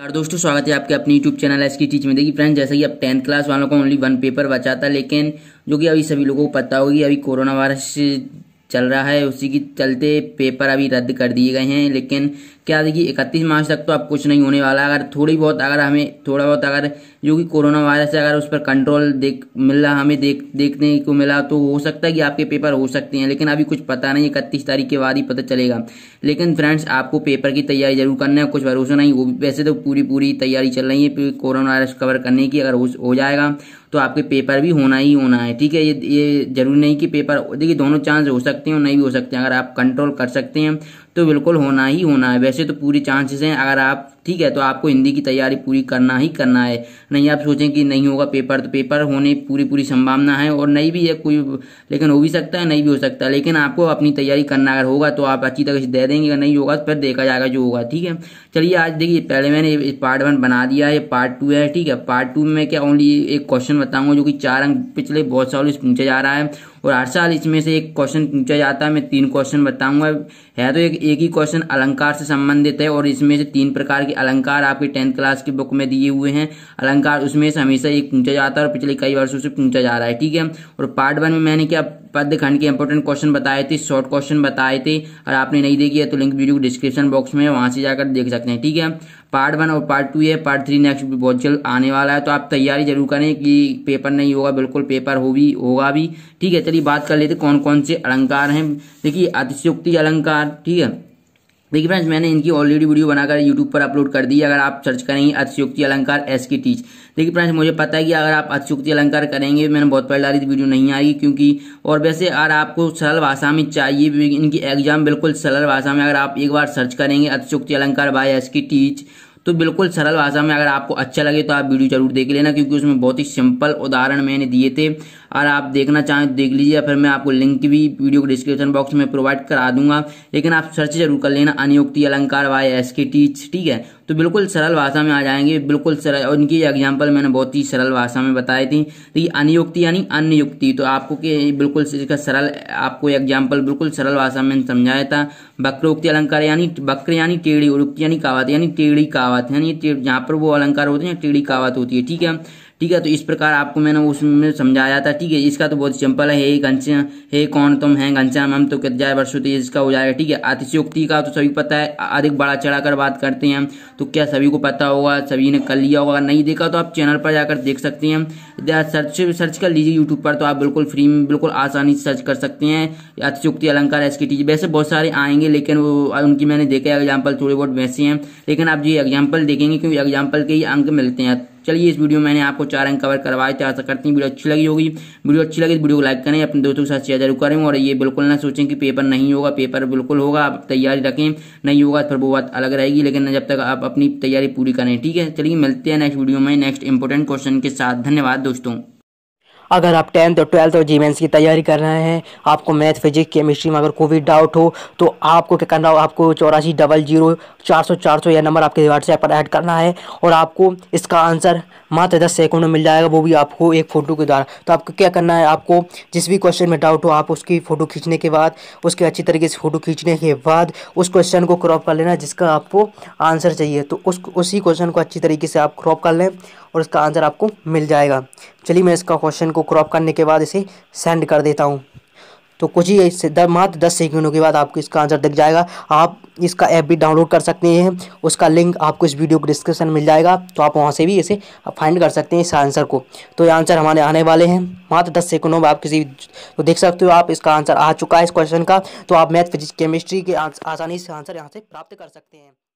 और दोस्तों स्वागत है आपके अपने यूट्यूब चैनल एस की टीच में देखिए फ्रेंड्स जैसा कि अब टेंथ क्लास वालों का ओनली वन पेपर बचा था लेकिन जो कि अभी सभी लोगों को पता होगी अभी कोरोना वायरस चल रहा है उसी के चलते पेपर अभी रद्द कर दिए गए हैं लेकिन क्या देखिए इकतीस मार्च तक तो अब कुछ नहीं होने वाला अगर थोड़ी बहुत अगर हमें थोड़ा बहुत अगर जो कि कोरोना वायरस है अगर उस पर कंट्रोल देख मिल रहा हमें देख देखने को मिला तो हो सकता है कि आपके पेपर हो सकते हैं लेकिन अभी कुछ पता नहीं इकतीस तारीख के बाद ही पता चलेगा लेकिन फ्रेंड्स आपको पेपर की तैयारी जरूर करना है कुछ भरोसा नहीं वो वैसे तो पूरी पूरी तैयारी चल रही है कोरोना वायरस कवर करने की अगर हो जाएगा तो आपके पेपर भी होना ही होना है ठीक है ये ये जरूरी नहीं कि पेपर देखिए दोनों चांस हो सकते हैं और नहीं भी हो सकते हैं अगर आप कंट्रोल कर सकते हैं तो बिल्कुल होना ही होना है वैसे तो पूरी चांसेस हैं अगर आप ठीक है तो आपको हिंदी की तैयारी पूरी करना ही करना है नहीं आप सोचें कि नहीं होगा पेपर तो पेपर होने पूरी पूरी संभावना है और नहीं भी है कोई लेकिन हो भी सकता है नहीं भी हो सकता है लेकिन आपको अपनी तैयारी करना अगर होगा तो आप अच्छी तरह से दे देंगे अगर नहीं होगा तो फिर देखा जाएगा जो होगा ठीक है चलिए आज देखिए पहले मैंने पार्ट वन बना दिया है पार्ट टू है ठीक है पार्ट टू में क्या ओनली एक क्वेश्चन बताऊंगा जो कि चार अंक पिछले बहुत सालों से पूछा जा रहा है और हर साल इसमें से एक क्वेश्चन पूछा जाता है मैं तीन क्वेश्चन बताऊंगा है तो एक एक ही क्वेश्चन अलंकार से संबंधित है और इसमें से तीन प्रकार के अलंकार आपके टेंथ क्लास की बुक में दिए हुए हैं अलंकार उसमें से हमेशा एक पूछा जाता है और पिछले कई वर्षों से पूछा जा रहा है ठीक है और पार्ट वन में मैंने क्या पद खंड के इंपॉर्टेंट क्वेश्चन बताए थे शॉर्ट क्वेश्चन बताए थे और आपने नहीं देखी है तो लिंक वीडियो डिस्क्रिप्शन बॉक्स में वहां से जाकर देख सकते हैं ठीक है पार्ट वन और पार्ट टू है पार्ट थ्री नेक्स्ट बहुत जल्द आने वाला है तो आप तैयारी जरूर करें कि पेपर नहीं होगा बिल्कुल पेपर हो भी होगा भी ठीक है चलिए बात कर लेते कौन कौन से अलंकार हैं देखिए अतिशयोक्ति अलंकार ठीक है देखिए फ्रेंड्स मैंने इनकी ऑलरेडी वीडियो बनाकर यूट्यूब पर अपलोड कर दी है अगर आप सर्च करेंगे अतिशयोक्ति अलंकार एस की टीच देखिए फ्रेंड्स मुझे पता है कि अगर आप अतिशयोक्ति अलंकार करेंगे मैंने बहुत पहले डाली वीडियो नहीं आएगी क्योंकि और वैसे अगर आपको सरल भाषा में चाहिए इनकी एग्जाम बिल्कुल सरल भाषा में अगर आप एक बार सर्च करेंगे अतिशयोक्ति अलंकार बाय एस की टीच तो बिल्कुल सरल भाषा में अगर आपको अच्छा लगे तो आप वीडियो जरूर देख लेना क्योंकि उसमें बहुत ही सिंपल उदाहरण मैंने दिए थे और आप देखना चाहें तो देख लीजिए फिर मैं आपको लिंक भी वीडियो को डिस्क्रिप्शन बॉक्स में प्रोवाइड करा दूंगा लेकिन आप सर्च जरूर कर लेना अनियुक्ति अलंकार वाय एस के टीच ठीक है तो बिल्कुल सरल भाषा में आ जाएंगे बिल्कुल सरल और इनकी एग्जाम्पल मैंने बहुत ही सरल भाषा में बताई थी तो ये अनियुक्ति यानी अनियुक्ति तो आपको के बिल्कुल इसका सरल आपको एग्जाम्पल बिल्कुल सरल भाषा में समझाया था वक्रोक्ति अलंकार यानी वक्र यानी टेढ़ी उरुक्ति यानी कावत यानी टेढ़ी कावत यानी जहाँ पर वो अलंकार होते हैं टेढ़ी कावत होती है ठीक है ठीक है तो इस प्रकार आपको मैंने उसमें समझाया था ठीक है इसका तो बहुत सिंपल है हे हे कौन तुम है घनश्याम हम तो कित वर्षो तो इसका हो जाएगा ठीक है अतिशयोक्ति का तो सभी पता है अधिक बड़ा चढ़ा कर बात करते हैं तो क्या सभी को पता होगा सभी ने कर लिया होगा अगर नहीं देखा तो आप चैनल पर जाकर देख सकते हैं सर्च सर्च कर लीजिए यूट्यूब पर तो आप बिल्कुल फ्री में बिल्कुल आसानी से सर्च कर सकते हैं अतिशोक्ति अलंकार एस की वैसे बहुत सारे आएंगे लेकिन वो उनकी मैंने देखा एग्जाम्पल थोड़े बहुत वैसे हैं लेकिन आप ये एग्जाम्पल देखेंगे क्योंकि एग्जाम्पल के ही अंक मिलते हैं चलिए इस वीडियो मैंने आपको चार अंक कवर करवाए थे आशा करती वीडियो अच्छी लगी होगी वीडियो अच्छी लगी तो वीडियो को लाइक करें अपने दोस्तों के साथ शेयर जरूर करें और ये बिल्कुल ना सोचें कि पेपर नहीं होगा पेपर बिल्कुल होगा आप तैयारी रखें नहीं होगा तो फिर वो बात अलग रहेगी लेकिन जब तक आप अपनी तैयारी पूरी करें ठीक है चलिए मिलते हैं नेक्स्ट वीडियो में नेक्स्ट इंपॉर्टेंट क्वेश्चन के साथ धन्यवाद दोस्तों अगर आप टेंथ और ट्वेल्थ और जी की तैयारी कर रहे हैं आपको मैथ फिजिक्स केमिस्ट्री में अगर कोई भी डाउट हो तो आपको क्या करना हो आपको चौरासी डबल जीरो चार सौ चार सौ यह नंबर आपके व्हाट्सएप पर ऐड करना है और आपको इसका आंसर मात्र दस सेकंड में मिल जाएगा वो भी आपको एक फ़ोटो के द्वारा तो आपको क्या करना है आपको जिस भी क्वेश्चन में डाउट हो आप उसकी फ़ोटो खींचने के बाद उसके अच्छी तरीके से फ़ोटो खींचने के बाद उस क्वेश्चन को क्रॉप कर लेना जिसका आपको आंसर चाहिए तो उस उसी क्वेश्चन को अच्छी तरीके से आप क्रॉप कर लें और इसका आंसर आपको मिल जाएगा चलिए मैं इसका क्वेश्चन को क्रॉप करने के बाद इसे सेंड कर देता हूँ तो कुछ ही मात्र दस सेकंडों के बाद आपको इसका आंसर दिख जाएगा आप इसका ऐप भी डाउनलोड कर सकते हैं उसका लिंक आपको इस वीडियो को डिस्क्रिप्शन मिल जाएगा तो आप वहाँ से भी इसे फाइंड कर सकते हैं इस आंसर को तो ये आंसर हमारे आने वाले हैं मात्र दस सेकंडों में आप किसी तो देख सकते हो आप इसका आंसर आ चुका है इस क्वेश्चन का तो आप मैथ फिजिक्स केमिस्ट्री के आसानी से आंसर यहाँ से प्राप्त कर सकते हैं